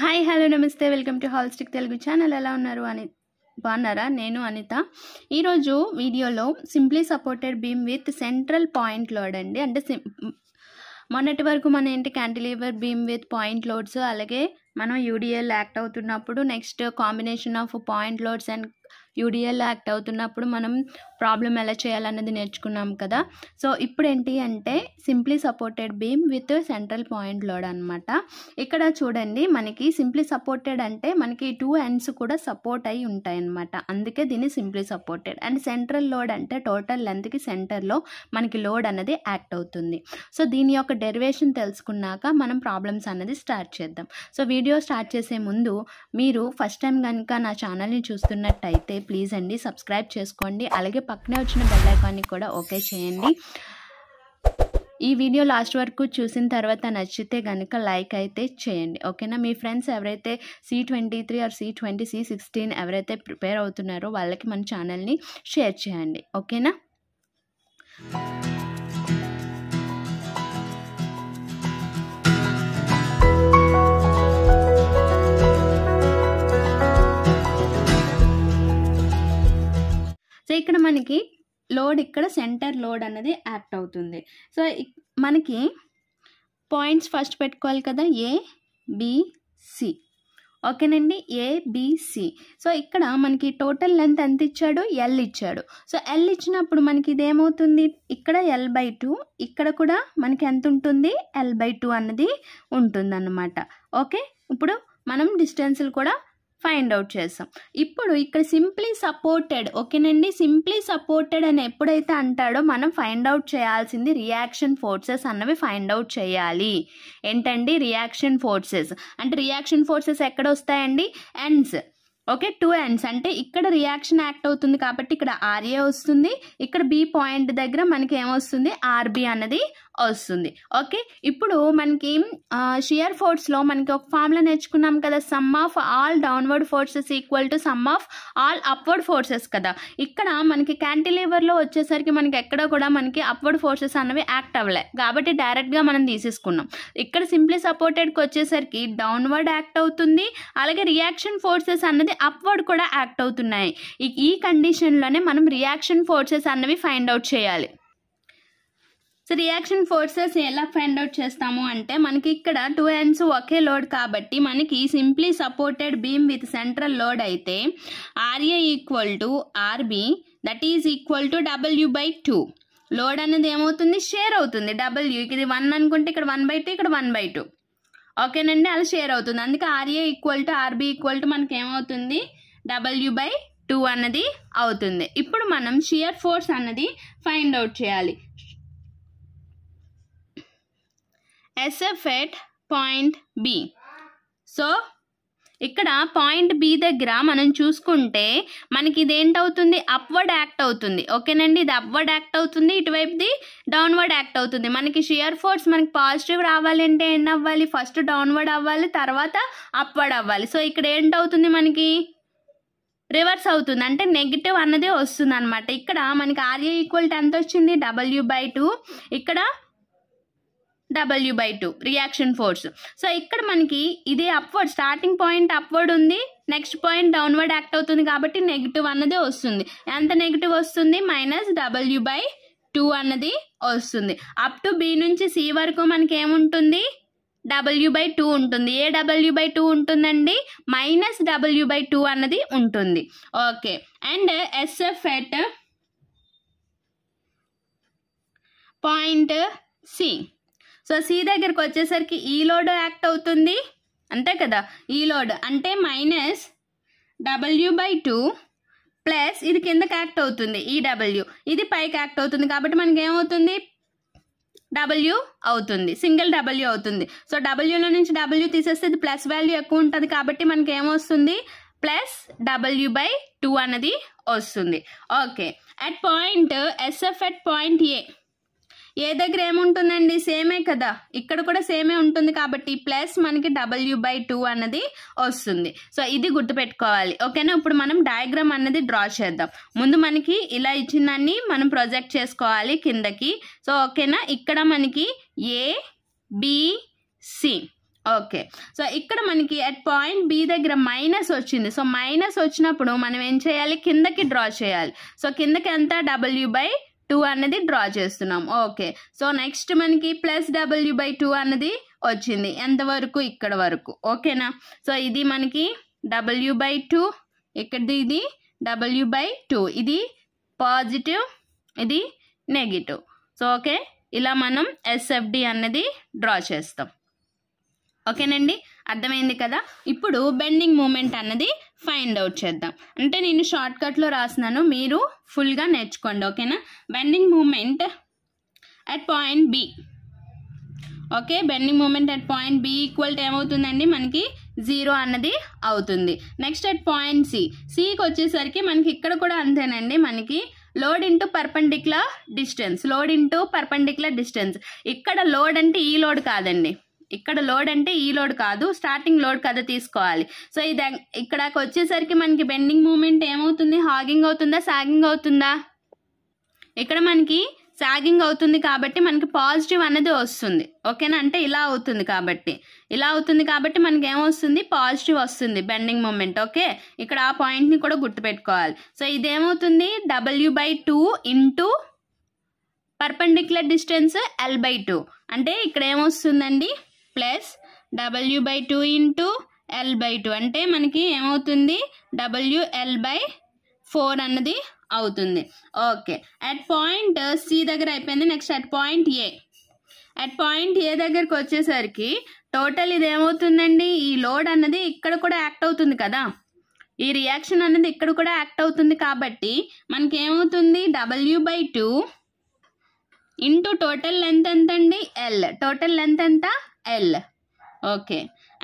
Hi hello నమస్తే welcome to holistic Telugu channel ఎలా ఉన్నారు అని బాగున్నారా నేను అనిత ఈరోజు వీడియోలో simply supported beam with central point load అండి అంటే మొన్నటి వరకు మన ఏంటి cantilever beam with point loads అలాగే మనం యూడిఎల్ యాక్ట్ అవుతున్నప్పుడు next combination of point loads and UDL act అవుతున్నప్పుడు మనం ప్రాబ్లం ఎలా చేయాలన్నది నేర్చుకున్నాం కదా సో ఇప్పుడు ఏంటి అంటే simply supported beam with central point load అనమాట ఇక్కడ చూడండి మనకి సింప్లీ సపోర్టెడ్ అంటే మనకి టూ ఎండ్స్ కూడా సపోర్ట్ అయి ఉంటాయి అనమాట అందుకే దీన్ని simply supported and central load అంటే టోటల్ లెంత్కి సెంటర్లో మనకి లోడ్ అనేది యాక్ట్ అవుతుంది సో దీని యొక్క డెరివేషన్ తెలుసుకున్నాక మనం ప్రాబ్లమ్స్ అనేది స్టార్ట్ చేద్దాం సో వీడియో స్టార్ట్ చేసే ముందు మీరు ఫస్ట్ టైం కనుక నా ఛానల్ని చూస్తున్నట్టయితే ప్లీజ్ అండి సబ్స్క్రైబ్ చేసుకోండి అలాగే పక్కనే వచ్చిన బెల్ ఐకాన్ని కూడా ఓకే చేయండి ఈ వీడియో లాస్ట్ వరకు చూసిన తర్వాత నచ్చితే కనుక లైక్ అయితే చేయండి ఓకేనా మీ ఫ్రెండ్స్ ఎవరైతే C twenty three R C twenty C sixteen ఎవరైతే ప్రిపేర్ అవుతున్నారో వాళ్ళకి మన ఛానల్ని షేర్ చేయండి ఓకేనా సో ఇక్కడ మనకి లోడ్ ఇక్కడ సెంటర్ లోడ్ అన్నది యాక్ట్ అవుతుంది సో మనకి పాయింట్స్ ఫస్ట్ పెట్టుకోవాలి కదా ఏ బిసి ఓకేనండి ఏబిసి సో ఇక్కడ మనకి టోటల్ లెంత్ ఎంత ఇచ్చాడు ఎల్ ఇచ్చాడు సో ఎల్ ఇచ్చినప్పుడు మనకి ఇదేమవుతుంది ఇక్కడ ఎల్ బై టూ ఇక్కడ కూడా మనకి ఎంత ఉంటుంది ఎల్ బై టూ అన్నది ఉంటుంది ఓకే ఇప్పుడు మనం డిస్టెన్స్లు కూడా ఫైండ్ అవుట్ చేస్తాం ఇప్పుడు ఇక్కడ సింప్లీ సపోర్టెడ్ ఓకేనండి సింప్లీ సపోర్టెడ్ అని ఎప్పుడైతే అంటాడో మనం ఫైండ్ అవుట్ చేయాల్సింది రియాక్షన్ ఫోర్సెస్ అన్నవి ఫైండ్ అవుట్ చేయాలి ఏంటండి రియాక్షన్ ఫోర్సెస్ అంటే రియాక్షన్ ఫోర్సెస్ ఎక్కడ వస్తాయండి ఎండ్స్ ఓకే టూ ఎండ్స్ అంటే ఇక్కడ రియాక్షన్ యాక్ట్ అవుతుంది కాబట్టి ఇక్కడ ఆర్ఏ వస్తుంది ఇక్కడ బి పాయింట్ దగ్గర మనకి ఏమొస్తుంది ఆర్బి అన్నది వస్తుంది ఓకే ఇప్పుడు మనకి షియర్ ఫోర్స్లో మనకి ఒక ఫార్ములా నేర్చుకున్నాం కదా sum of all downward forces equal to sum of all upward forces కదా ఇక్కడ మనకి క్యాంటిలీవర్లో వచ్చేసరికి మనకి ఎక్కడ కూడా మనకి అప్వర్డ్ ఫోర్సెస్ అనేవి యాక్ట్ అవ్వలే కాబట్టి డైరెక్ట్గా మనం తీసేసుకున్నాం ఇక్కడ సింప్లీ సపోర్టెడ్కి వచ్చేసరికి డౌన్వర్డ్ యాక్ట్ అవుతుంది అలాగే రియాక్షన్ ఫోర్సెస్ అన్నది అప్వర్డ్ కూడా యాక్ట్ అవుతున్నాయి ఈ కండిషన్లోనే మనం రియాక్షన్ ఫోర్సెస్ అన్నవి ఫైండ్ అవుట్ చేయాలి సో రియాక్షన్ ఫోర్సెస్ ఎలా ఫైండ్ అవుట్ చేస్తాము అంటే మనకి ఇక్కడ టూ ఎండ్స్ ఒకే లోడ్ కాబట్టి మనకి simply supported beam with central load అయితే RA equal to RB that is equal to W by two load అనేది ఏమవుతుంది షేర్ అవుతుంది డబ్ల్యూ ఇది వన్ అనుకుంటే ఇక్కడ వన్ బై టూ ఇక్కడ వన్ బై టూ ఓకేనండి అలా షేర్ అవుతుంది అందుకే RA equal to RB equal to మనకి ఏమవుతుంది డబ్ల్యూ బై టూ అన్నది అవుతుంది ఇప్పుడు మనం షియర్ ఫోర్స్ అన్నది ఫైండ్ అవుట్ చేయాలి SF at point B so ఇక్కడ పాయింట్ బి దగ్గర మనం చూసుకుంటే మనకి ఏంటవుతుంది అప్వర్డ్ యాక్ట్ అవుతుంది ఓకేనండి ఇది అప్వర్డ్ యాక్ట్ అవుతుంది ఇటువైపుది డౌన్వర్డ్ యాక్ట్ అవుతుంది మనకి షియర్ ఫోర్స్ మనకి పాజిటివ్ రావాలి అంటే ఏం అవ్వాలి ఫస్ట్ డౌన్వర్డ్ అవ్వాలి తర్వాత అప్వర్డ్ అవ్వాలి సో ఇక్కడ ఏంటవుతుంది మనకి రివర్స్ అవుతుంది అంటే నెగిటివ్ అన్నదే వస్తుంది అనమాట ఇక్కడ మనకి ఆర్ఏ ఈక్వల్ ఎంత వచ్చింది డబ్ల్యూ బై టూ ఇక్కడ W by two reaction force so ఇక్కడ మనకి ఇది అప్వర్డ్ స్టార్టింగ్ పాయింట్ అప్వర్డ్ ఉంది నెక్స్ట్ పాయింట్ డౌన్వర్డ్ యాక్ట్ అవుతుంది కాబట్టి నెగిటివ్ అన్నది వస్తుంది ఎంత నెగిటివ్ వస్తుంది మైనస్ డబ్ల్యూ బై టూ అన్నది వస్తుంది అప్ టు బి నుంచి సి వరకు మనకి ఏముంటుంది డబల్యూ బై టూ ఉంటుంది ఏ డబల్యూ బై టూ ఉంటుందండి మైనస్ డబల్యూ బై టూ అన్నది ఉంటుంది okay and SF at point C so C దగ్గరికి వచ్చేసరికి ఈ లోడ్ యాక్ట్ అవుతుంది అంతే కదా ఈ లోడ్ అంటే minus W by two plus ఇది కిందకి యాక్ట్ అవుతుంది ఈ డబల్యూ ఇది పైకి యాక్ట్ అవుతుంది కాబట్టి మనకి ఏమవుతుంది డబల్యూ అవుతుంది సింగిల్ డబల్యూ అవుతుంది సో డబల్యూలో నుంచి డబల్యూ తీసేస్తే ఇది ప్లస్ వాల్యూ ఎక్కువ ఉంటుంది కాబట్టి మనకి ఏమొస్తుంది ప్లస్ డబల్యూ బై టూ అన్నది వస్తుంది okay at point SF at point A A దగ్గర ఏముంటుందండి సేమే కదా ఇక్కడ కూడా సేమే ఉంటుంది కాబట్టి ప్లస్ మనకి డబల్యూ బై టూ అన్నది వస్తుంది సో ఇది గుర్తుపెట్టుకోవాలి ఓకేనా ఇప్పుడు మనం డయాగ్రామ్ అన్నది డ్రా చేద్దాం ముందు మనకి ఇలా ఇచ్చిన మనం ప్రొజెక్ట్ చేసుకోవాలి కిందకి సో ఓకేనా ఇక్కడ మనకి ఏ బిసి ఓకే సో ఇక్కడ మనకి అట్ పాయింట్ బి దగ్గర మైనస్ వచ్చింది సో మైనస్ వచ్చినప్పుడు మనం ఏం చేయాలి కిందకి డ్రా చేయాలి సో కిందకి ఎంత డబల్యూ బై టూ అన్నది డ్రా చేస్తున్నాం ఓకే సో నెక్స్ట్ మనకి ప్లస్ డబ్ల్యూ బై టూ అన్నది వచ్చింది ఎంతవరకు ఇక్కడ వరకు ఓకేనా సో ఇది మనకి డబ్ల్యూ బై టూ ఇక్కడది ఇది డబ్ల్యూ బై టూ ఇది పాజిటివ్ ఇది నెగిటివ్ సో ఓకే ఇలా మనం ఎస్ఎఫ్డి అన్నది డ్రా చేస్తాం ఓకేనండి అర్థమైంది కదా ఇప్పుడు బెండింగ్ మూమెంట్ అన్నది ఫైండ్ అవుట్ చేద్దాం అంటే నేను షార్ట్కట్లో రాసినాను మీరు ఫుల్గా నేర్చుకోండి ఓకేనా bending moment at point B okay bending moment at point B equal to ఏమవుతుందండి మనకి జీరో అన్నది అవుతుంది నెక్స్ట్ అట్ పాయింట్ సి సికి వచ్చేసరికి మనకి ఇక్కడ కూడా అంతేనండి మనకి load into perpendicular distance load into perpendicular distance ఇక్కడ లోడ్ అంటే ఈ లోడ్ కాదండి ఇక్కడ లోడ్ అంటే ఈ లోడ్ కాదు స్టార్టింగ్ లోడ్ కథ తీసుకోవాలి సో ఇది ఇక్కడకి వచ్చేసరికి మనకి బెండింగ్ మూమెంట్ ఏమవుతుంది హాగింగ్ అవుతుందా సాగింగ్ అవుతుందా ఇక్కడ మనకి సాగింగ్ అవుతుంది కాబట్టి మనకి పాజిటివ్ అన్నది వస్తుంది ఓకేనా అంటే ఇలా అవుతుంది కాబట్టి ఇలా అవుతుంది కాబట్టి మనకి ఏమొస్తుంది పాజిటివ్ వస్తుంది బెండింగ్ మూమెంట్ ఓకే ఇక్కడ ఆ పాయింట్ని కూడా గుర్తుపెట్టుకోవాలి సో ఇదేమవుతుంది W by two into perpendicular distance L by two అంటే ఇక్కడ ఏమొస్తుందండి plus W by two into L by two అంటే మనకి ఏమవుతుంది డబల్యూ ఎల్ బై ఫోర్ అన్నది అవుతుంది ఓకే అట్ పాయింట్ సి దగ్గర అయిపోయింది next at point A at point A దగ్గరకు వచ్చేసరికి టోటల్ ఇది ఏమవుతుందండి ఈ లోడ్ అన్నది ఇక్కడ కూడా యాక్ట్ అవుతుంది కదా ఈ రియాక్షన్ అనేది ఇక్కడ కూడా యాక్ట్ అవుతుంది కాబట్టి మనకి ఏమవుతుంది W by two into total length ఎంత అండి ఎల్ టోటల్ లెంత్ ఎంత ఎల్ ఓకే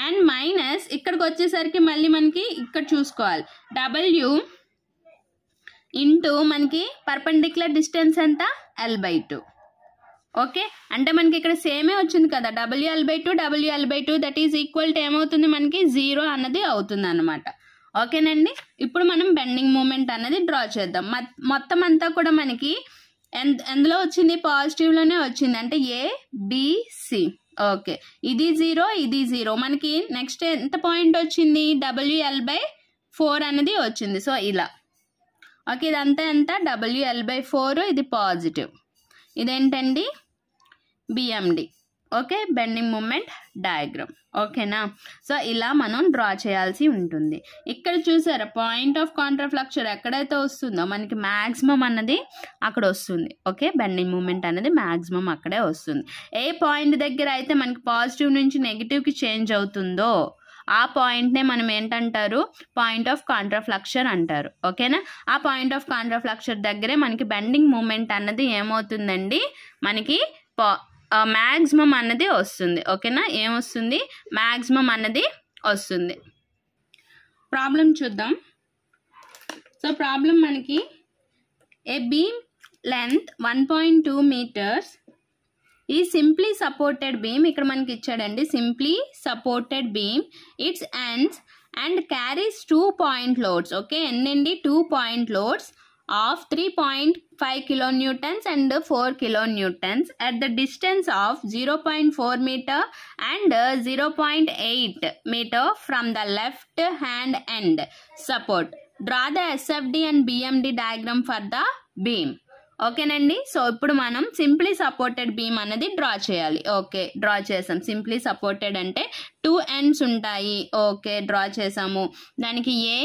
అండ్ మైనస్ ఇక్కడికి వచ్చేసరికి మళ్ళీ మనకి ఇక్కడ చూసుకోవాలి డబల్యూ ఇంటూ మనకి పర్పెండిక్యులర్ డిస్టెన్స్ ఎంత ఎల్ బై టూ ఓకే అంటే మనకి ఇక్కడ సేమే వచ్చింది కదా W L by two W L by two that is equal to ఏమవుతుంది మనకి జీరో అన్నది అవుతుంది అనమాట ఓకేనండి ఇప్పుడు మనం బెండింగ్ మూమెంట్ అనేది డ్రా చేద్దాం మొత్తం అంతా కూడా మనకి ఎందులో వచ్చింది పాజిటివ్లోనే వచ్చింది అంటే ఏబిసి ఓకే ఇది జీరో ఇది జీరో మనకి నెక్స్ట్ ఎంత పాయింట్ వచ్చింది డబ్ల్యూఎల్ బై ఫోర్ అనేది వచ్చింది సో ఇలా ఓకే ఇదంతా ఎంత డబ్ల్యూఎల్ బై ఫోర్ ఇది పాజిటివ్ ఇదేంటండి BMD okay bending moment diagram ఓకేనా సో ఇలా మనం డ్రా చేయాల్సి ఉంటుంది ఇక్కడ చూసారా పాయింట్ ఆఫ్ కాంట్రాఫ్లక్చర్ ఎక్కడైతే వస్తుందో మనకి మ్యాక్సిమం అన్నది అక్కడ వస్తుంది ఓకే బెండింగ్ మూమెంట్ అనేది మ్యాక్సిమం అక్కడే వస్తుంది ఏ పాయింట్ దగ్గర అయితే మనకి పాజిటివ్ నుంచి నెగిటివ్కి చేంజ్ అవుతుందో ఆ పాయింట్నే మనం ఏంటంటారు పాయింట్ ఆఫ్ కాంట్రాఫ్లక్చర్ అంటారు ఓకేనా ఆ పాయింట్ ఆఫ్ కాంట్రాఫ్లక్చర్ దగ్గరే మనకి బెండింగ్ మూమెంట్ అన్నది ఏమవుతుందండి మనకి పా మ్యాక్సిమం అన్నది వస్తుంది ఓకేనా ఏమొస్తుంది మ్యాక్సిమం అన్నది వస్తుంది ప్రాబ్లం చూద్దాం సో ప్రాబ్లం మనకి a beam length one point two metres ఈ సింప్లీ సపోర్టెడ్ బీమ్ ఇక్కడ మనకి ఇచ్చాడండి simply supported beam its ends and carries two point loads okay ఎన్నండి two point loads of 3.5 kilonewtons and 4 kilonewtons at the distance of 0.4 meter and 0.8 meter from the left hand end support. Draw the SFD and BMD diagram for the beam. ఓకేనండి so ఇప్పుడు మనం simply supported beam అనేది draw చేయాలి okay draw చేసాం simply supported అంటే two ends ఉంటాయి okay draw చేసాము దానికి ఏ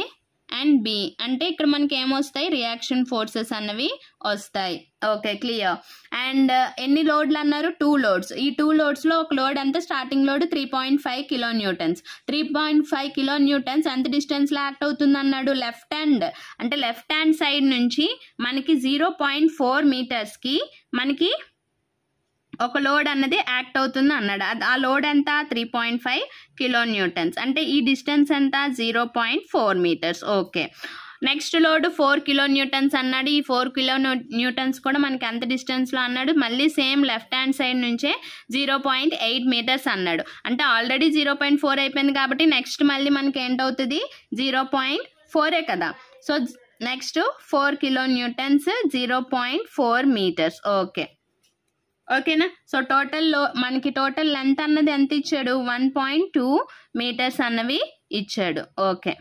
అండ్ బి అంటే ఇక్కడ మనకి ఏమొస్తాయి రియాక్షన్ ఫోర్సెస్ అన్నవి వస్తాయి ఓకే క్లియర్ అండ్ uh, ఎన్ని లోడ్లు అన్నారు టూ లోడ్స్ ఈ టూ లోడ్స్లో ఒక లోడ్ అంతా starting load three point five kilo kilonewtons three point five kilo kilonewtons ఎంత డిస్టెన్స్లో యాక్ట్ అవుతుంది అన్నాడు లెఫ్ట్ హ్యాండ్ అంటే లెఫ్ట్ హ్యాండ్ సైడ్ నుంచి మనకి జీరో పాయింట్ ఫోర్ మీటర్స్కి మనకి ఒక లోడ్ అన్నది యాక్ట్ అవుతుంది అన్నాడు ఆ లోడ్ ఎంత three point five kilo kilonewtons అంటే ఈ డిస్టెన్స్ ఎంత zero point four metres okay next load four kilonewtons అన్నాడు ఈ ఫోర్ కిలో న్యూటన్స్ కూడా మనకి ఎంత డిస్టెన్స్లో అన్నాడు మళ్ళీ సేమ్ లెఫ్ట్ హ్యాండ్ సైడ్ నుంచే జీరో పాయింట్ ఎయిట్ మీటర్స్ అన్నాడు అంటే ఆల్రెడీ జీరో పాయింట్ ఫోర్ అయిపోయింది కాబట్టి నెక్స్ట్ మళ్ళీ మనకి ఏంటవుతుంది జీరో పాయింట్ ఫోరే కదా so next four kilonewtons zero point four metres okay ఓకేనా సో టోటల్లో మనకి టోటల్ లెంత్ అన్నది ఎంత ఇచ్చాడు వన్ పాయింట్ టూ మీటర్స్ అన్నవి ఇచ్చాడు ఓకే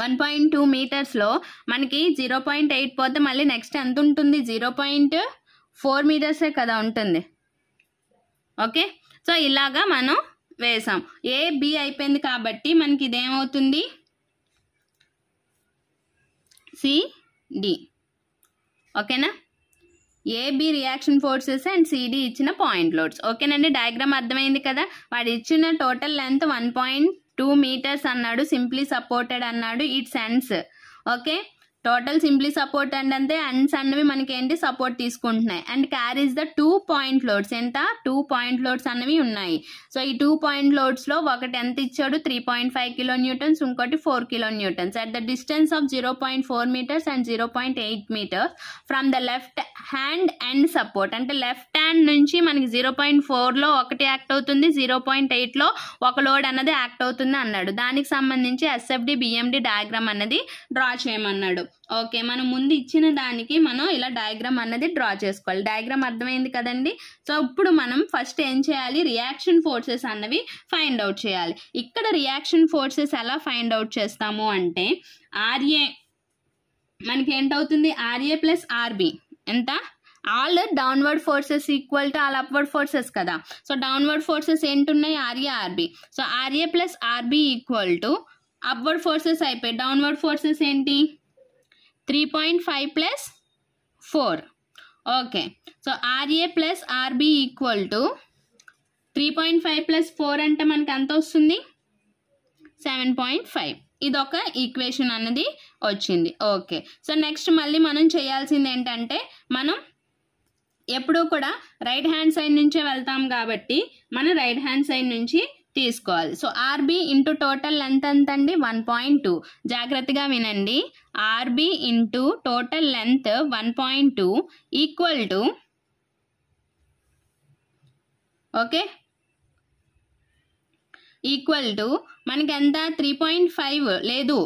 వన్ పాయింట్ టూ మీటర్స్లో మనకి జీరో పాయింట్ ఎయిట్ పోతే మళ్ళీ నెక్స్ట్ ఎంత ఉంటుంది జీరో పాయింట్ ఫోర్ మీటర్సే కదా ఉంటుంది ఓకే సో ఇలాగా మనం వేసాం ఏ బి అయిపోయింది కాబట్టి మనకి ఇదేమవుతుంది సిడి ఓకేనా AB reaction forces and CD ఇచ్చిన పాయింట్ లోడ్స్ ఓకేనండి డయాగ్రామ్ అర్థమైంది కదా వాడు ఇచ్చిన total length one point two metres అన్నాడు సింప్లీ సపోర్టెడ్ అన్నాడు ఇట్ సెన్స్ okay total simply support and అంతే అండ్స్ అన్నవి మనకి ఏంటి సపోర్ట్ తీసుకుంటున్నాయి and carries the two point loads ఎంత టూ పాయింట్ లోడ్స్ అన్నవి ఉన్నాయి సో ఈ టూ పాయింట్ లోడ్స్లో ఒకటి ఎంత ఇచ్చాడు three point five kilo kilonewtons ఇంకోటి four kilonewtons at the distance of zero point four metres and zero point eight metres from the left hand end support అంటే left hand నుంచి మనకి zero point ఫోర్లో ఒకటి act అవుతుంది zero point ఎయిట్లో ఒక load అన్నది యాక్ట్ అవుతుంది అన్నాడు దానికి సంబంధించి ఎస్ఎఫ్డి బిఎండి డయాగ్రామ్ అన్నది డ్రా చేయమన్నాడు ఓకే మనం ముందు ఇచ్చిన దానికి మనం ఇలా డయాగ్రామ్ అన్నది డ్రా చేసుకోవాలి డయాగ్రామ్ అర్థమైంది కదండి సో ఇప్పుడు మనం ఫస్ట్ ఏం చేయాలి రియాక్షన్ ఫోర్సెస్ అన్నవి ఫైండ్ అవుట్ చేయాలి ఇక్కడ రియాక్షన్ ఫోర్సెస్ ఎలా ఫైండ్ అవుట్ చేస్తాము అంటే ఆర్ఏ మనకి ఏంటవుతుంది ఆర్ఏ ప్లస్ ఆర్బి ఎంత all downward forces equal to all upward forces కదా సో డౌన్వర్డ్ ఫోర్సెస్ ఏంటున్నాయి RA RB so RA plus RB equal to upward forces అయిపోయాయి డౌన్వర్డ్ ఫోర్సెస్ ఏంటి three point five plus four okay so RA plus RB equal to three point five plus four అంటే మనకి ఎంత వస్తుంది seven point five ఇదొక equation అన్నది వచ్చింది okay so next మళ్ళీ మనం చేయాల్సింది ఏంటంటే మనం ఎప్పుడూ కూడా రైట్ హ్యాండ్ సైడ్ నుంచే వెళ్తాం కాబట్టి మనం రైట్ హ్యాండ్ సైడ్ నుంచి తీసుకోవాలి so RB into total length ఎంత అండి వన్ పాయింట్ టూ జాగ్రత్తగా వినండి RB into total length one point two equal to okay equal to మనకి ఎంత త్రీ పాయింట్ ఫైవ్ లేదు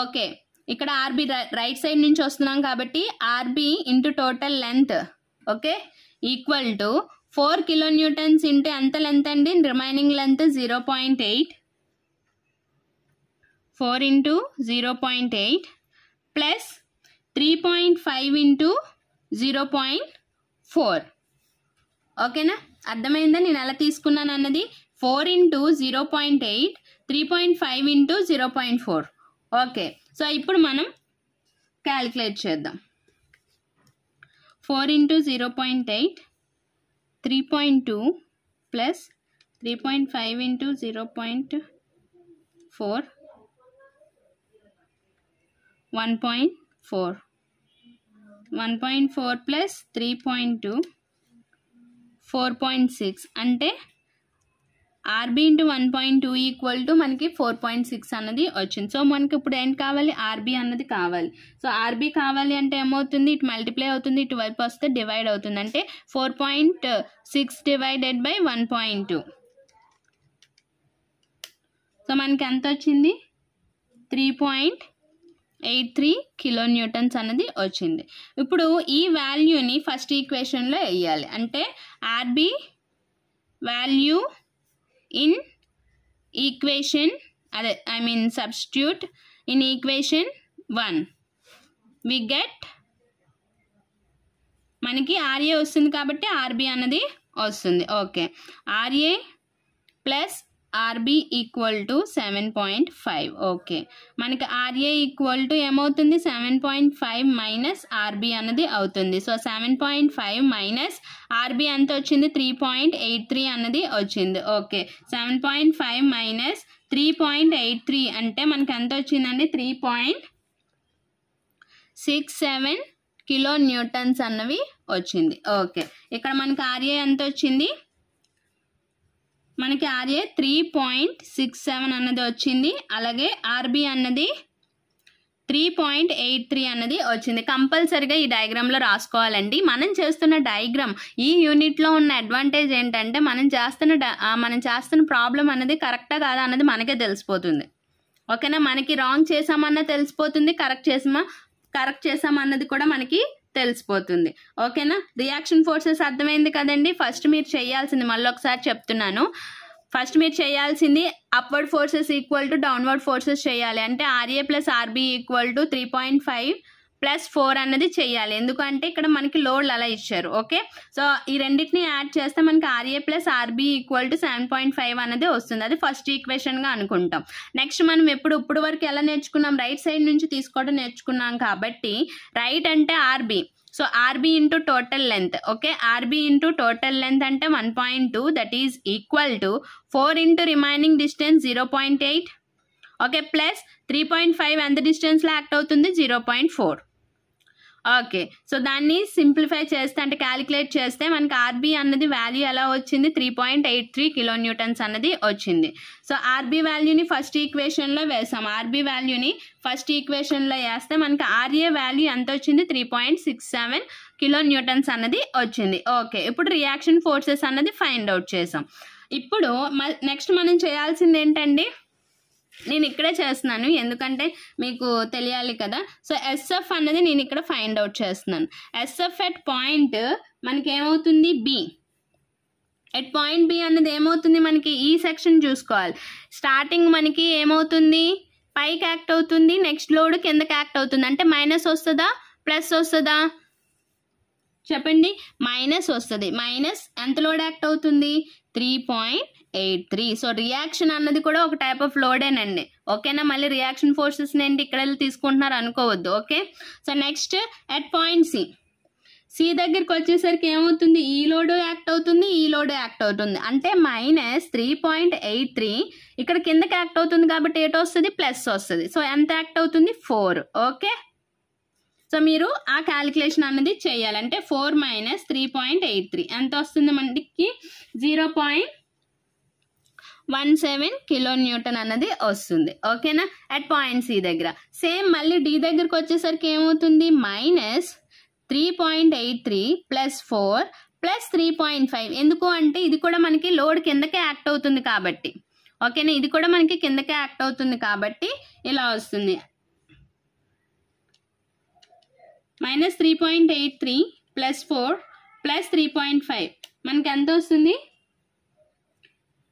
ఓకే ఇక్కడ ఆర్బి రైట్ సైడ్ నుంచి వస్తున్నాం కాబట్టి RB into total length okay equal to four kilonewtons into ఎంత లెంత్ అండి remaining length zero point eight four into zero point eight plus three point five into zero point four ఓకేనా అర్థమైందా నేను ఎలా తీసుకున్నాను అన్నది four into zero point eight three point five into zero point four okay so ఇప్పుడు మనం calculate చేద్దాం four into zero point eight three point two plus three point five into zero point four one point four one point four plus three point two four point six అంటే RB into one point two equal to మనకి four point six అన్నది వచ్చింది so మనకి ఇప్పుడు ఏంటి కావాలి RB అన్నది కావాలి సో ఆర్బీ కావాలి అంటే ఏమవుతుంది ఇటు మల్టిప్లై అవుతుంది ఇటు వైపు వస్తే డివైడ్ అవుతుంది అంటే four point six divided by one point two so మనకి ఎంత వచ్చింది three point eight three kilo newtons అన్నది వచ్చింది ఇప్పుడు ఈ వాల్యూని ఫస్ట్ ఈక్వేషన్లో వేయాలి అంటే ఆర్బీ వాల్యూ ఇన్ ఈక్వేషన్ అదే I mean substitute in equation one we get మనకి ఆర్ఏ వస్తుంది కాబట్టి ఆర్బి అన్నది వస్తుంది okay RA plus RB equal to seven point five okay మనకి ఆర్ఏ ఈక్వల్ టు ఏమవుతుంది seven point five minus RB అన్నది అవుతుంది so seven point five minus RB ఎంత వచ్చింది త్రీ పాయింట్ ఎయిట్ త్రీ అన్నది వచ్చింది okay seven point five minus three point eight three అంటే మనకి ఎంత వచ్చిందండి three point six seven kilo newtons అన్నవి వచ్చింది ఓకే ఇక్కడ మనకి ఆర్ఏ ఎంత వచ్చింది మనకి RA three point six seven అన్నది వచ్చింది అలాగే ఆర్బి అన్నది త్రీ పాయింట్ ఎయిట్ త్రీ అన్నది వచ్చింది కంపల్సరిగా ఈ డయాగ్రామ్లో రాసుకోవాలండి మనం చేస్తున్న డయాగ్రామ్ ఈ యూనిట్లో ఉన్న అడ్వాంటేజ్ ఏంటంటే మనం చేస్తున్న మనం చేస్తున్న ప్రాబ్లం అనేది కరెక్టా కాదా అన్నది మనకే తెలిసిపోతుంది ఓకేనా మనకి రాంగ్ చేసామన్నా తెలిసిపోతుంది కరెక్ట్ చేసామా కరెక్ట్ చేసామన్నది కూడా మనకి తెలిసిపోతుంది ఓకేనా రియాక్షన్ ఫోర్సెస్ అర్థమైంది కదండి ఫస్ట్ మీరు చేయాల్సింది మళ్ళీ ఒకసారి చెప్తున్నాను ఫస్ట్ మీరు చేయాల్సింది upward forces equal to downward forces చేయాలి అంటే RA plus RB equal to three point five plus four అన్నది చేయాలి ఎందుకంటే ఇక్కడ మనకి లోడ్లు అలా ఇచ్చారు ఓకే సో ఈ రెండింటిని యాడ్ చేస్తే మనకి RA plus RB equal to seven point five అనేది వస్తుంది అది ఫస్ట్ ఈక్వేషన్గా అనుకుంటాం నెక్స్ట్ మనం ఎప్పుడు ఇప్పుడు వరకు ఎలా నేర్చుకున్నాం రైట్ సైడ్ నుంచి తీసుకోవడం నేర్చుకున్నాం కాబట్టి రైట్ అంటే RB so RB into total length okay RB into total length అంటే one point two that is equal to four into remaining distance zero point eight okay plus three point five ఎంత డిస్టెన్స్లో act అవుతుంది zero point four okay so దాన్ని simplify చేస్తే అంటే calculate చేస్తే మనకి RB అన్నది వాల్యూ ఎలా వచ్చింది three point eight three kilo newtons అన్నది వచ్చింది సో ఆర్బీ వాల్యూని ఫస్ట్ ఈక్వేషన్లో వేసాం ఆర్బీ వాల్యూని ఫస్ట్ ఈక్వేషన్లో వేస్తే మనకి ఆర్ఏ వాల్యూ ఎంత వచ్చింది three point six seven kilo newtons అన్నది వచ్చింది ఓకే ఇప్పుడు రియాక్షన్ ఫోర్సెస్ అన్నది ఫైండ్ అవుట్ చేసాం ఇప్పుడు నెక్స్ట్ మనం చేయాల్సింది ఏంటండి నేను ఇక్కడే చేస్తున్నాను ఎందుకంటే మీకు తెలియాలి కదా సో ఎస్ఎఫ్ అన్నది నేను ఇక్కడ ఫైండ్ అవుట్ చేస్తున్నాను ఎస్ఎఫ్ ఎట్ పాయింట్ మనకి ఏమవుతుంది బి ఎట్ పాయింట్ బి అన్నది ఏమవుతుంది మనకి ఈ సెక్షన్ చూసుకోవాలి స్టార్టింగ్ మనకి ఏమవుతుంది పైకి యాక్ట్ అవుతుంది నెక్స్ట్ లోడ్ కిందకి యాక్ట్ అవుతుంది అంటే మైనస్ వస్తుందా ప్లస్ వస్తుందా చెప్పండి మైనస్ వస్తుంది మైనస్ ఎంత లోడ్ యాక్ట్ అవుతుంది three point eight three so reaction అన్నది కూడా ఒక టైప్ ఆఫ్ లోడేనండి ఓకేనా మళ్ళీ రియాక్షన్ ఫోర్సెస్ నేను ఇక్కడ వెళ్ళి తీసుకుంటున్నారు అనుకోవద్దు okay so next at point C C దగ్గరికి వచ్చేసరికి ఏమవుతుంది ఈ లోడ్ యాక్ట్ అవుతుంది ఈ లోడ్ యాక్ట్ అవుతుంది అంటే minus three point eight three ఇక్కడ కిందకి యాక్ట్ అవుతుంది కాబట్టి ఏటో వస్తుంది ప్లస్ వస్తుంది సో ఎంత యాక్ట్ అవుతుంది ఫోర్ ఓకే సో మీరు ఆ క్యాలిక్యులేషన్ అన్నది చేయాలంటే four minus three point eight three ఎంత వస్తుంది మనకి zero point one seven kilo newton అన్నది వస్తుంది ఓకేనా అట్ పాయింట్ సి దగ్గర సేమ్ మళ్ళీ డి దగ్గరకు వచ్చేసరికి ఏమవుతుంది minus three point eight three plus four plus three point five ఎందుకు అంటే ఇది కూడా మనకి లోడ్ కిందకే యాక్ట్ అవుతుంది కాబట్టి ఓకేనా ఇది కూడా మనకి కిందకే యాక్ట్ అవుతుంది కాబట్టి ఇలా వస్తుంది minus three point eight three plus four plus three point five మనకి ఎంత వస్తుంది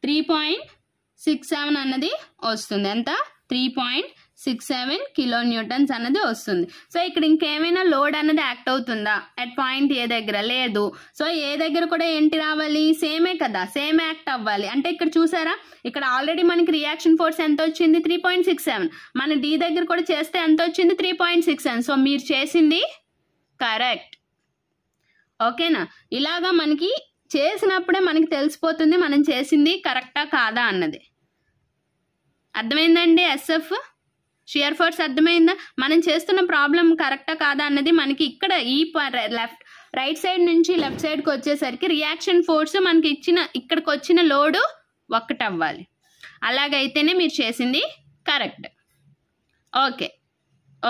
త్రీ పాయింట్ సిక్స్ సెవెన్ అన్నది వస్తుంది ఎంత three point six seven kilo newtons అన్నది వస్తుంది సో ఇక్కడ ఇంకేమైనా లోడ్ అన్నది యాక్ట్ అవుతుందా అట్ పాయింట్ ఏ దగ్గర లేదు సో ఏ దగ్గర కూడా ఏంటి రావాలి సేమే కదా సేమ్ యాక్ట్ అవ్వాలి అంటే ఇక్కడ చూసారా ఇక్కడ ఆల్రెడీ మనకి రియాక్షన్ ఫోర్స్ ఎంత వచ్చింది త్రీ పాయింట్ సిక్స్ సెవెన్ మన డి దగ్గర కూడా చేస్తే ఎంత వచ్చింది three point six seven so మీరు చేసింది కరెక్ట్ ఓకేనా ఇలాగా మనకి చేసినప్పుడే మనకి తెలిసిపోతుంది మనం చేసింది కరెక్టా కాదా అన్నది అర్థమైందండి ఎస్ఎఫ్ షియర్ ఫోర్స్ అర్థమైందా మనం చేస్తున్న ప్రాబ్లం కరెక్టా కాదా అన్నది మనకి ఇక్కడ ఈ లెఫ్ట్ రైట్ సైడ్ నుంచి లెఫ్ట్ సైడ్కి వచ్చేసరికి రియాక్షన్ ఫోర్స్ మనకి ఇచ్చిన ఇక్కడికి వచ్చిన లోడు ఒక్కటవ్వాలి అలాగైతేనే మీరు చేసింది కరెక్ట్ ఓకే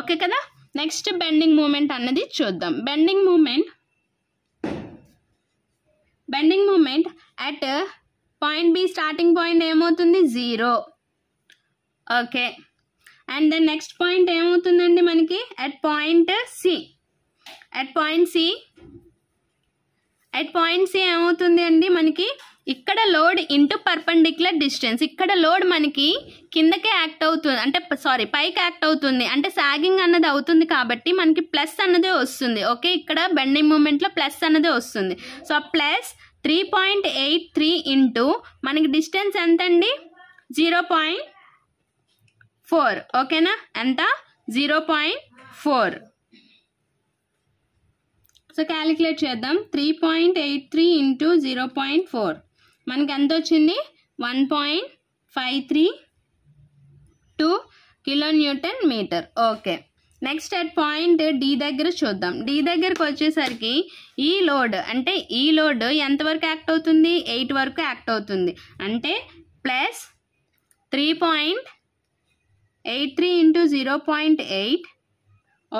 ఓకే కదా నెక్స్ట్ బెండింగ్ మూమెంట్ అన్నది చూద్దాం bending moment bending moment at point B starting point ఏమవుతుంది zero okay and then next point ఏమవుతుందండి మనకి at point C at point C at points ఏమవుతుంది అండి మనకి ఇక్కడ లోడ్ ఇంటూ పర్పెండిక్యులర్ డిస్టెన్స్ ఇక్కడ లోడ్ మనకి కిందకే యాక్ట్ అవుతుంది అంటే సారీ పైకి యాక్ట్ అవుతుంది అంటే సాగింగ్ అన్నది అవుతుంది కాబట్టి మనకి ప్లస్ అన్నదే వస్తుంది ఓకే ఇక్కడ బెండింగ్ మూమెంట్లో ప్లస్ అన్నదే వస్తుంది so plus three point eight three into మనకి డిస్టెన్స్ ఎంత అండి జీరో పాయింట్ ఫోర్ ఓకేనా ఎంత zero point four so calculate చేద్దాం three point eight three into zero point four మనకి ఎంత వచ్చింది one point five three two kilo newton meter okay next at point D దగ్గర చూద్దాం డి దగ్గరకు వచ్చేసరికి ఈ లోడ్ అంటే ఈ లోడ్ ఎంతవరకు యాక్ట్ అవుతుంది ఎయిట్ వరకు యాక్ట్ అవుతుంది అంటే plus three point eight three into zero point eight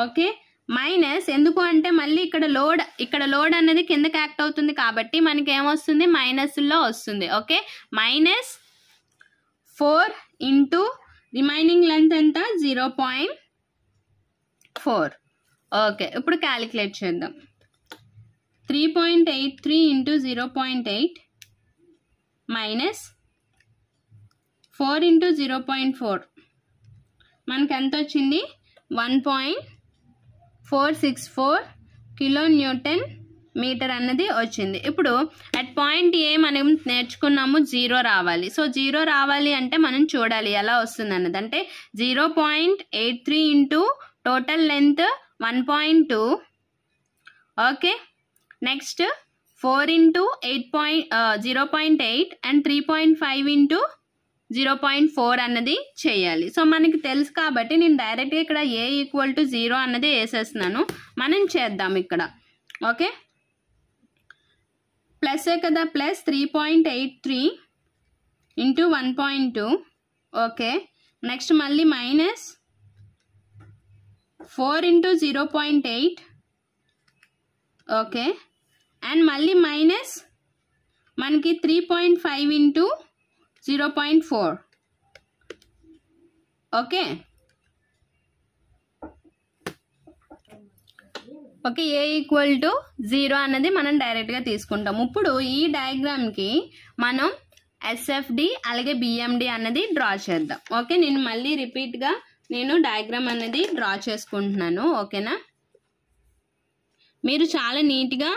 okay minus ఎందుకు అంటే మళ్ళీ ఇక్కడ లోడ్ ఇక్కడ లోడ్ అనేది కిందకి యాక్ట్ అవుతుంది కాబట్టి మనకి ఏమొస్తుంది మైనస్లో వస్తుంది okay minus four into remaining length ఎంత జీరో పాయింట్ ఫోర్ ఓకే ఇప్పుడు క్యాలిక్యులేట్ చేద్దాం three point eight three into zero point eight minus four into zero point four మనకు ఎంత వచ్చింది one point four six four kilo newton meter అన్నది వచ్చింది ఇప్పుడు at point ఏ మనం నేర్చుకున్నాము జీరో రావాలి సో జీరో రావాలి అంటే మనం చూడాలి ఎలా వస్తుంది అన్నది అంటే zero point eight three into total length one point two okay next four into eight point uh, zero point eight and three point five into zero point four అన్నది చేయాలి సో మనకి తెలుసు కాబట్టి నేను డైరెక్ట్గా ఇక్కడ ఏ ఈక్వల్ టు జీరో అన్నది వేసేస్తున్నాను మనం చేద్దాం ఇక్కడ ఓకే ప్లస్ కదా plus three point eight three into one point two okay next మళ్ళీ minus four into zero point eight okay and మళ్ళీ మైనస్ మనకి three point five into zero point four okay okay A equal to zero అన్నది మనం డైరెక్ట్గా తీసుకుంటాం ఇప్పుడు ఈ డయాగ్రామ్కి మనం ఎస్ఎఫ్డి అలాగే బిఎండి అన్నది డ్రా చేద్దాం ఓకే నేను మళ్ళీ రిపీట్గా నేను డయాగ్రామ్ అనేది డ్రా చేసుకుంటున్నాను ఓకేనా మీరు చాలా నీట్గా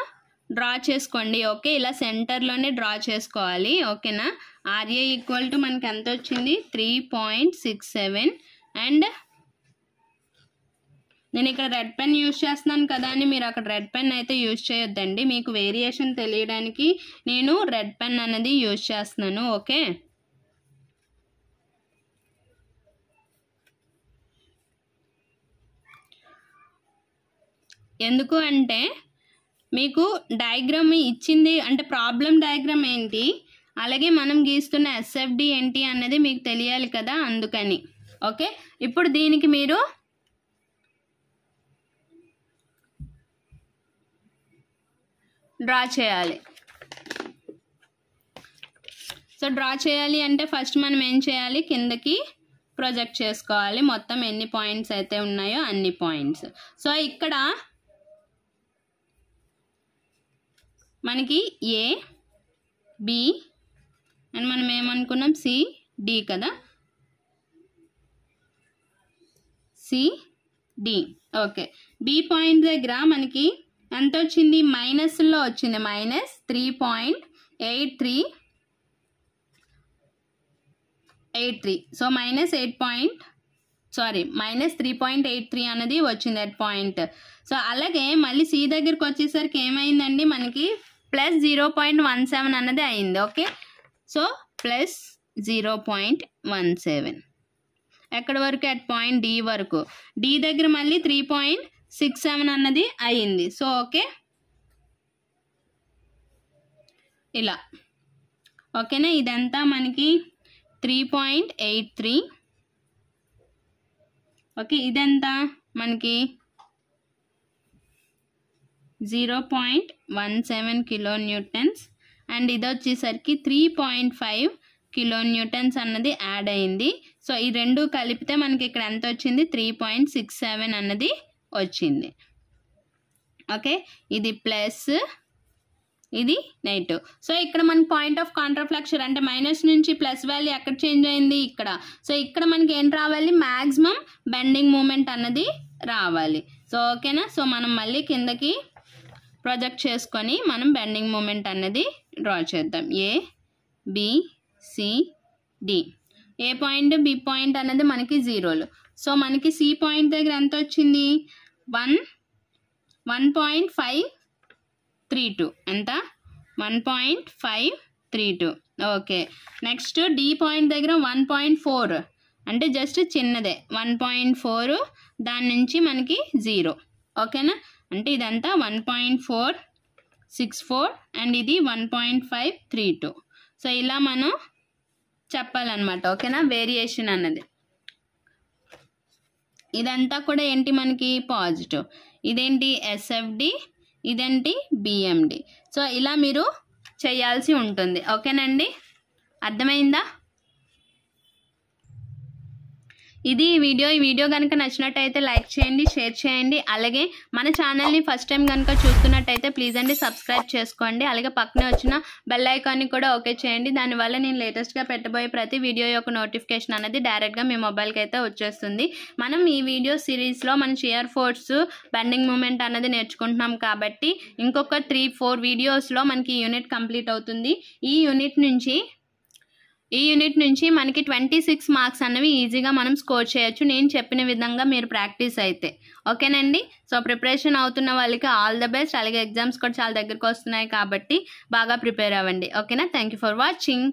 డ్రా చేసుకోండి ఓకే ఇలా సెంటర్లోనే డ్రా చేసుకోవాలి ఓకేనా ఆర్ఏ ఈక్వల్ టు మనకి ఎంత వచ్చింది three point six seven and నేను ఇక్కడ రెడ్ పెన్ యూజ్ చేస్తున్నాను కదా అని మీరు అక్కడ రెడ్ పెన్ అయితే యూజ్ చేయొద్దండి మీకు వేరియేషన్ తెలియడానికి నేను రెడ్ పెన్ అనేది యూజ్ చేస్తున్నాను ఓకే ఎందుకు అంటే మీకు డయాగ్రామ్ ఇచ్చింది అంటే ప్రాబ్లం డయాగ్రామ్ ఏంటి అలాగే మనం గీస్తున్న ఎస్ఎఫ్డి ఏంటి అన్నది మీకు తెలియాలి కదా అందుకని ఓకే ఇప్పుడు దీనికి మీరు డ్రా చేయాలి సో డ్రా చేయాలి అంటే ఫస్ట్ మనం ఏం చేయాలి కిందకి ప్రొజెక్ట్ చేసుకోవాలి మొత్తం ఎన్ని పాయింట్స్ అయితే ఉన్నాయో అన్ని పాయింట్స్ సో ఇక్కడ మనకి ఏ బి అండ్ మనం ఏమనుకున్నాం సి డి కదా C D okay B point దగ్గర మనకి ఎంత వచ్చింది మైనస్లో వచ్చింది minus three point eight three eight three so minus eight point sorry minus three point eight three అనేది వచ్చింది అట్ పాయింట్ సో అలాగే మళ్ళీ సి దగ్గరికి వచ్చేసరికి ఏమైందండి మనకి plus zero point one seven అనేది అయింది okay so plus zero point one seven ఎక్కడి వరకు అట్ పాయింట్ డి వరకు డి దగ్గర మళ్ళీ త్రీ పాయింట్ సిక్స్ సెవెన్ అన్నది అయింది సో ఓకే ఇలా ఓకేనా ఇదంతా మనకి three point eight three okay ఇదంతా మనకి zero point one seven kilo newtons and ఇది వచ్చేసరికి three point five kilo newtons అన్నది యాడ్ అయింది సో ఈ రెండు కలిపితే మనకి ఇక్కడ ఎంత వచ్చింది త్రీ పాయింట్ సిక్స్ సెవెన్ అన్నది వచ్చింది ఓకే ఇది ప్లస్ ఇది నెగిటివ్ సో ఇక్కడ మన పాయింట్ ఆఫ్ కాంట్రాఫ్లెక్చర్ అంటే మైనస్ నుంచి ప్లస్ వాల్యూ ఎక్కడ చేంజ్ అయింది ఇక్కడ సో ఇక్కడ మనకి ఏం రావాలి మ్యాక్సిమం బెండింగ్ మూమెంట్ అన్నది రావాలి సో ఓకేనా సో మనం మళ్ళీ కిందకి ప్రొజెక్ట్ చేసుకొని మనం బెండింగ్ మూమెంట్ అన్నది డ్రా చేద్దాం A BCD A point B point అన్నది మనకి జీరోలు సో మనకి సి పాయింట్ దగ్గర ఎంత వచ్చింది one one point five three two ఎంత one point five three two okay next D point దగ్గర వన్ పాయింట్ ఫోర్ అంటే జస్ట్ చిన్నదే వన్ పాయింట్ ఫోర్ దాని నుంచి మనకి జీరో ఓకేనా అంటే ఇదంతా one point four six four and ఇది one point five three two so ఇలా మనం చెప్పాలన్నమాట ఓకేనా వేరియేషన్ అన్నది ఇదంతా కూడా ఏంటి మనకి పాజిటివ్ ఇదేంటి ఎస్ఎఫ్డి ఇదేంటి బిఎండి సో ఇలా మీరు చేయాల్సి ఉంటుంది ఓకేనండి అర్థమైందా ఇది ఈ వీడియో ఈ వీడియో కనుక నచ్చినట్టయితే లైక్ చేయండి షేర్ చేయండి అలాగే మన ఛానల్ని ఫస్ట్ టైం కనుక చూస్తున్నట్టయితే ప్లీజ్ అండి సబ్స్క్రైబ్ చేసుకోండి అలాగే పక్కనే వచ్చిన బెల్ ఐకాన్ని కూడా ఓకే చేయండి దానివల్ల నేను లేటెస్ట్గా పెట్టబోయే ప్రతి వీడియో యొక్క నోటిఫికేషన్ అనేది డైరెక్ట్గా మీ మొబైల్కి అయితే వచ్చేస్తుంది మనం ఈ వీడియో సిరీస్లో మన షియర్ ఫోర్స్ బెండింగ్ మూమెంట్ అనేది నేర్చుకుంటున్నాం కాబట్టి ఇంకొక త్రీ ఫోర్ వీడియోస్లో మనకి యూనిట్ కంప్లీట్ అవుతుంది ఈ యూనిట్ నుంచి ఈ యూనిట్ నుంచి మనకి ట్వంటీ సిక్స్ మార్క్స్ అనేవి ఈజీగా మనం స్కోర్ చేయొచ్చు నేను చెప్పిన విధంగా మీరు ప్రాక్టీస్ అయితే ఓకేనండి సో ప్రిపరేషన్ అవుతున్న వాళ్ళకి ఆల్ ద బెస్ట్ అలాగే ఎగ్జామ్స్ కూడా చాలా దగ్గరకు వస్తున్నాయి కాబట్టి బాగా ప్రిపేర్ అవ్వండి ఓకేనా థ్యాంక్ ఫర్ వాచింగ్